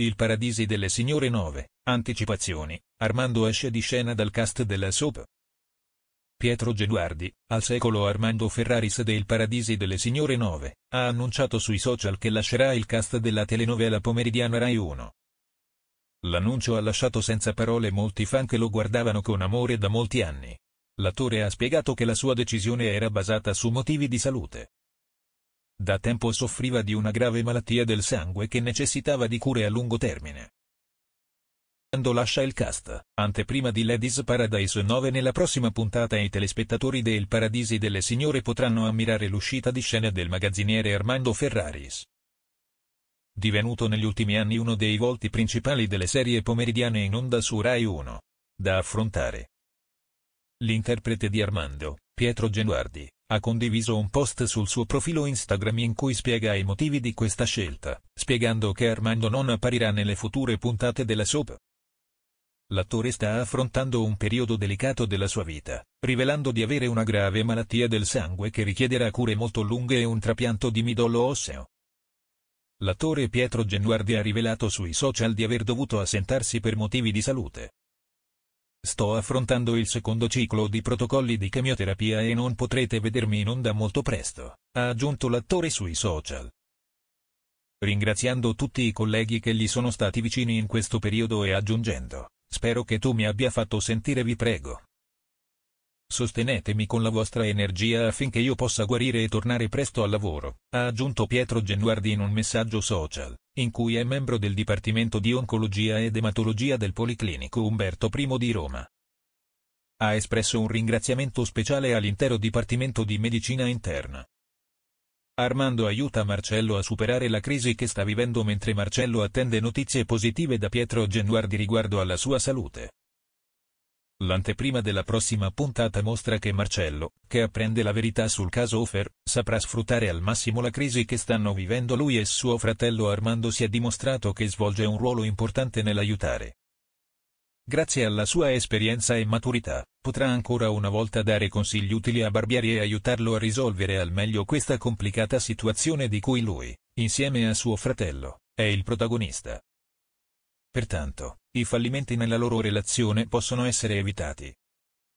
Il Paradisi delle Signore 9, anticipazioni, Armando esce di scena dal cast della soap. Pietro Geduardi, al secolo Armando Ferraris del Paradisi delle Signore 9, ha annunciato sui social che lascerà il cast della telenovela pomeridiana Rai 1. L'annuncio ha lasciato senza parole molti fan che lo guardavano con amore da molti anni. L'attore ha spiegato che la sua decisione era basata su motivi di salute. Da tempo soffriva di una grave malattia del sangue che necessitava di cure a lungo termine. Quando lascia il cast, anteprima di Ladies Paradise 9 nella prossima puntata i telespettatori del Paradisi delle Signore potranno ammirare l'uscita di scena del magazziniere Armando Ferraris. Divenuto negli ultimi anni uno dei volti principali delle serie pomeridiane in onda su Rai 1. Da affrontare. L'interprete di Armando, Pietro Genuardi, ha condiviso un post sul suo profilo Instagram in cui spiega i motivi di questa scelta, spiegando che Armando non apparirà nelle future puntate della soap. L'attore sta affrontando un periodo delicato della sua vita, rivelando di avere una grave malattia del sangue che richiederà cure molto lunghe e un trapianto di midollo osseo. L'attore Pietro Genuardi ha rivelato sui social di aver dovuto assentarsi per motivi di salute, Sto affrontando il secondo ciclo di protocolli di chemioterapia e non potrete vedermi in onda molto presto, ha aggiunto l'attore sui social. Ringraziando tutti i colleghi che gli sono stati vicini in questo periodo e aggiungendo, spero che tu mi abbia fatto sentire vi prego. Sostenetemi con la vostra energia affinché io possa guarire e tornare presto al lavoro, ha aggiunto Pietro Genuardi in un messaggio social, in cui è membro del Dipartimento di Oncologia ed Ematologia del Policlinico Umberto I di Roma. Ha espresso un ringraziamento speciale all'intero Dipartimento di Medicina Interna. Armando aiuta Marcello a superare la crisi che sta vivendo mentre Marcello attende notizie positive da Pietro Genuardi riguardo alla sua salute. L'anteprima della prossima puntata mostra che Marcello, che apprende la verità sul caso Ofer, saprà sfruttare al massimo la crisi che stanno vivendo lui e suo fratello Armando si è dimostrato che svolge un ruolo importante nell'aiutare. Grazie alla sua esperienza e maturità, potrà ancora una volta dare consigli utili a Barbieri e aiutarlo a risolvere al meglio questa complicata situazione di cui lui, insieme a suo fratello, è il protagonista. Pertanto, i fallimenti nella loro relazione possono essere evitati.